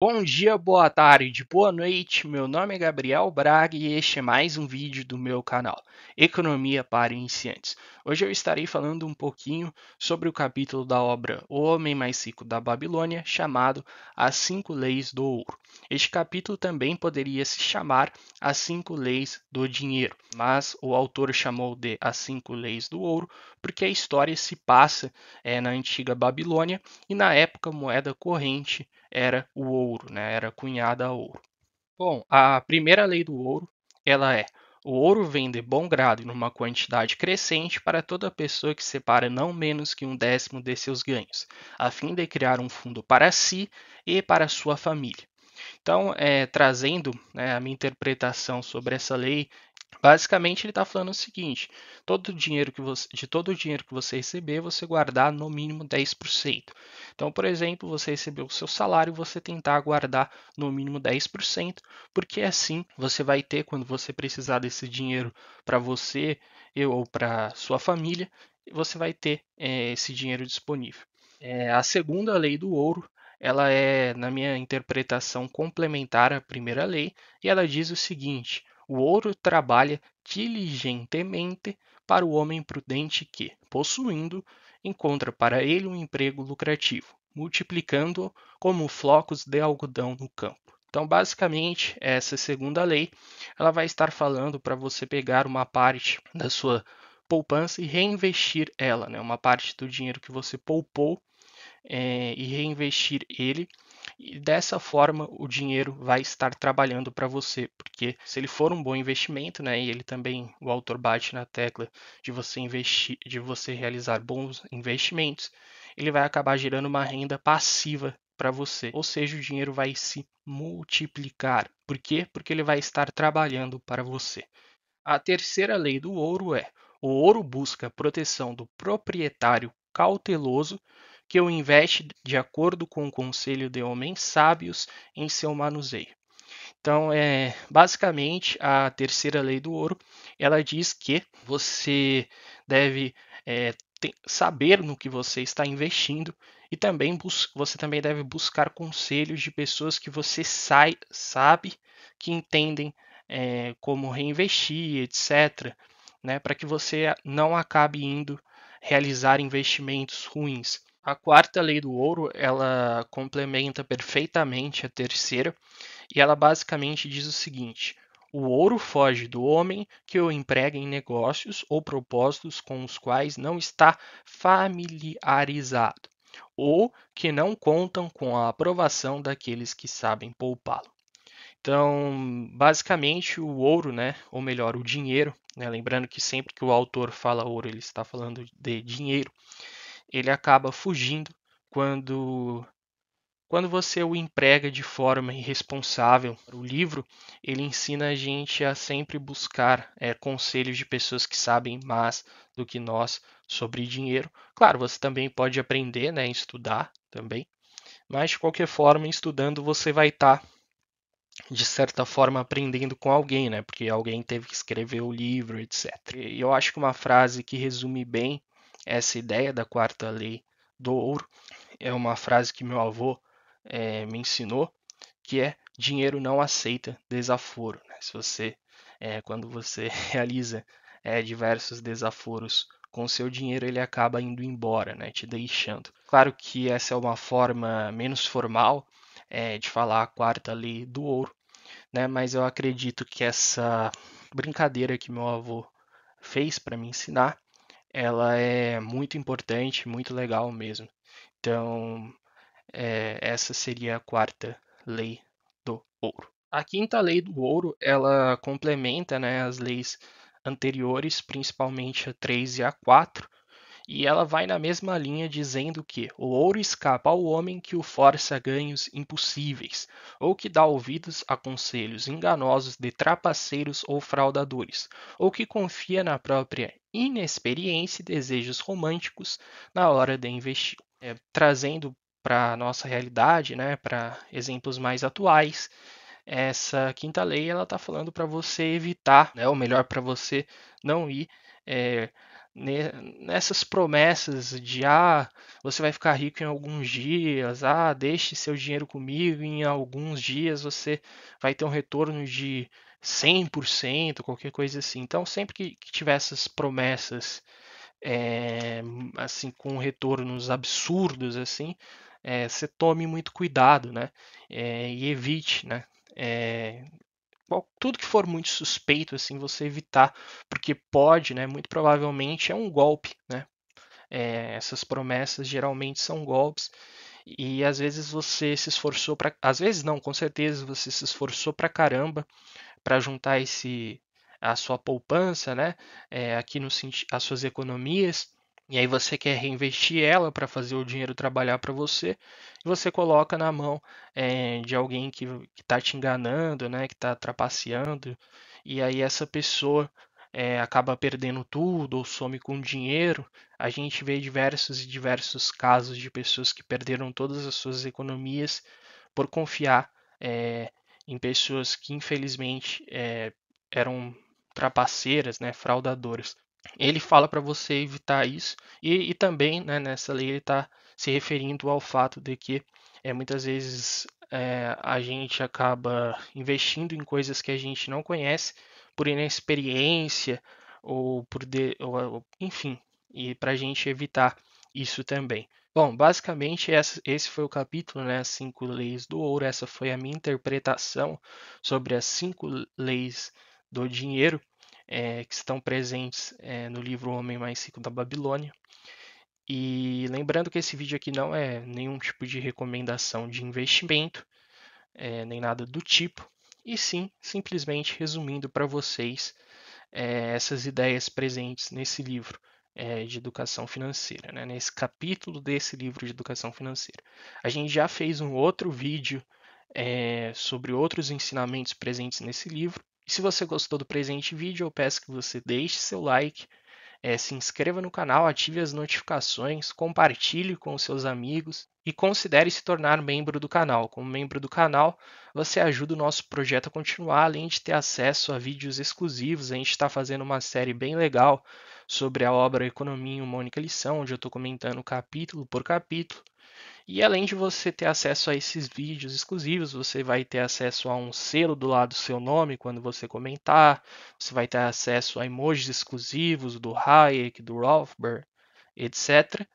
Bom dia, boa tarde, boa noite. Meu nome é Gabriel Braga e este é mais um vídeo do meu canal Economia para Iniciantes. Hoje eu estarei falando um pouquinho sobre o capítulo da obra O Homem Mais Rico da Babilônia, chamado As Cinco Leis do Ouro. Este capítulo também poderia se chamar As Cinco Leis do Dinheiro, mas o autor chamou de As Cinco Leis do Ouro porque a história se passa é, na antiga Babilônia e na época moeda corrente era o ouro, né? Era cunhada a ouro. Bom, a primeira lei do ouro, ela é: o ouro vem de bom grado e numa quantidade crescente para toda pessoa que separa não menos que um décimo de seus ganhos, a fim de criar um fundo para si e para sua família. Então, é, trazendo né, a minha interpretação sobre essa lei Basicamente, ele está falando o seguinte: todo dinheiro que você, de todo o dinheiro que você receber, você guardar no mínimo 10%. Então, por exemplo, você recebeu o seu salário, você tentar guardar no mínimo 10%, porque assim você vai ter, quando você precisar desse dinheiro para você eu, ou para sua família, você vai ter é, esse dinheiro disponível. É, a segunda lei do ouro ela é, na minha interpretação, complementar à primeira lei, e ela diz o seguinte: o ouro trabalha diligentemente para o homem prudente que, possuindo, encontra para ele um emprego lucrativo, multiplicando-o como flocos de algodão no campo. Então, basicamente, essa segunda lei, ela vai estar falando para você pegar uma parte da sua poupança e reinvestir ela, né? uma parte do dinheiro que você poupou é, e reinvestir ele e dessa forma o dinheiro vai estar trabalhando para você, porque se ele for um bom investimento, né, e ele também o autor bate na tecla de você investir, de você realizar bons investimentos, ele vai acabar gerando uma renda passiva para você. Ou seja, o dinheiro vai se multiplicar. Por quê? Porque ele vai estar trabalhando para você. A terceira lei do ouro é: o ouro busca proteção do proprietário cauteloso que eu investe de acordo com o conselho de homens sábios em seu manuseio. Então, é, basicamente, a terceira lei do ouro, ela diz que você deve é, saber no que você está investindo e também você também deve buscar conselhos de pessoas que você sai, sabe que entendem é, como reinvestir, etc., né, para que você não acabe indo realizar investimentos ruins. A quarta lei do ouro, ela complementa perfeitamente a terceira, e ela basicamente diz o seguinte: o ouro foge do homem que o emprega em negócios ou propósitos com os quais não está familiarizado, ou que não contam com a aprovação daqueles que sabem poupá-lo. Então, basicamente, o ouro, né, ou melhor, o dinheiro, né, lembrando que sempre que o autor fala ouro, ele está falando de dinheiro ele acaba fugindo quando quando você o emprega de forma irresponsável, o livro ele ensina a gente a sempre buscar é, conselhos de pessoas que sabem mais do que nós sobre dinheiro. Claro, você também pode aprender, né, estudar também, mas de qualquer forma, estudando você vai estar tá, de certa forma aprendendo com alguém, né? Porque alguém teve que escrever o livro, etc. E eu acho que uma frase que resume bem essa ideia da quarta lei do ouro é uma frase que meu avô é, me ensinou, que é dinheiro não aceita desaforo. Né? Se você, é, quando você realiza é, diversos desaforos com seu dinheiro, ele acaba indo embora, né? te deixando. Claro que essa é uma forma menos formal de falar a quarta lei do ouro, né? mas eu acredito que essa brincadeira que meu avô fez para me ensinar ela é muito importante, muito legal mesmo. Então, é, essa seria a quarta lei do ouro. A quinta lei do ouro, ela complementa né, as leis anteriores, principalmente a 3 e a 4, e ela vai na mesma linha dizendo que o ouro escapa ao homem que o força a ganhos impossíveis, ou que dá ouvidos a conselhos enganosos de trapaceiros ou fraudadores, ou que confia na própria inexperiência e desejos românticos na hora de investir. É, trazendo para a nossa realidade, né, para exemplos mais atuais, essa quinta lei ela está falando para você evitar, né, ou melhor, para você não ir é, nessas promessas de ah, você vai ficar rico em alguns dias, ah, deixe seu dinheiro comigo, em alguns dias você vai ter um retorno de 100%, qualquer coisa assim. Então, sempre que, tiver essas promessas é, assim com retornos absurdos assim, é, você tome muito cuidado, né? É, e evite, né? tudo que for muito suspeito, assim, você evitar, porque pode, né, muito provavelmente é um golpe, né? É, essas promessas geralmente são golpes e às vezes você se esforçou para, às vezes não, com certeza você se esforçou para caramba para juntar esse a sua poupança, né? É, aqui no as suas economias e aí você quer reinvestir ela para fazer o dinheiro trabalhar para você, e você coloca na mão é, de alguém que está te enganando, né, que está trapaceando, e aí essa pessoa é, acaba perdendo tudo ou some com dinheiro. A gente vê diversos e diversos casos de pessoas que perderam todas as suas economias por confiar é, em pessoas que infelizmente eram trapaceiras, né, fraudadoras ele fala para você evitar isso e, e também né, nessa lei ele está se referindo ao fato de que é, muitas vezes é, a gente acaba investindo em coisas que a gente não conhece por inexperiência ou por de, ou, enfim e para a gente evitar isso também. Bom, basicamente essa, esse foi o capítulo, né, as cinco leis do ouro. Essa foi a minha interpretação sobre as cinco leis do dinheiro é, que estão presentes é, no livro O Homem Mais Rico da Babilônia. E lembrando que esse vídeo aqui não é nenhum tipo de recomendação de investimento, é, nem nada do tipo, e sim simplesmente resumindo para vocês essas ideias presentes nesse livro de educação financeira, né? nesse capítulo desse livro de educação financeira. A gente já fez um outro vídeo é, sobre outros ensinamentos presentes nesse livro, e se você gostou do presente vídeo, eu peço que você deixe seu like, é, se inscreva no canal, ative as notificações, compartilhe com seus amigos e considere se tornar membro do canal. Como membro do canal, você ajuda o nosso projeto a continuar, além de ter acesso a vídeos exclusivos. A gente está fazendo uma série bem legal sobre a obra Economia e uma Única Lição, onde eu estou comentando capítulo por capítulo. E além de você ter acesso a esses vídeos exclusivos, você vai ter acesso a um selo do lado do seu nome quando você comentar, você vai ter acesso a emojis exclusivos do Hayek, do Rothbard, etc.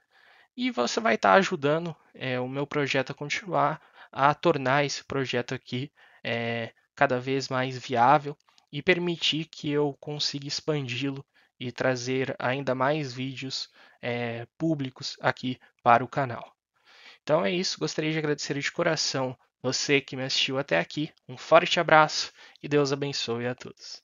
E você vai estar ajudando é, o meu projeto a continuar, a tornar esse projeto aqui é, cada vez mais viável e permitir que eu consiga expandi-lo e trazer ainda mais vídeos é, públicos aqui para o canal. Então é isso, gostaria de agradecer de coração você que me assistiu até aqui. Um forte abraço e Deus abençoe a todos.